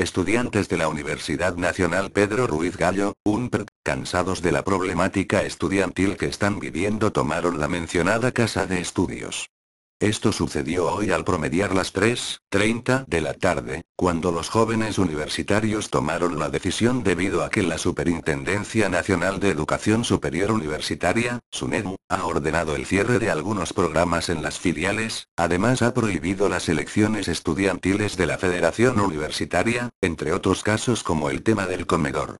estudiantes de la Universidad Nacional Pedro Ruiz Gallo, un cansados de la problemática estudiantil que están viviendo tomaron la mencionada casa de estudios. Esto sucedió hoy al promediar las 3.30 de la tarde, cuando los jóvenes universitarios tomaron la decisión debido a que la Superintendencia Nacional de Educación Superior Universitaria, SUNEDU, ha ordenado el cierre de algunos programas en las filiales, además ha prohibido las elecciones estudiantiles de la Federación Universitaria, entre otros casos como el tema del comedor.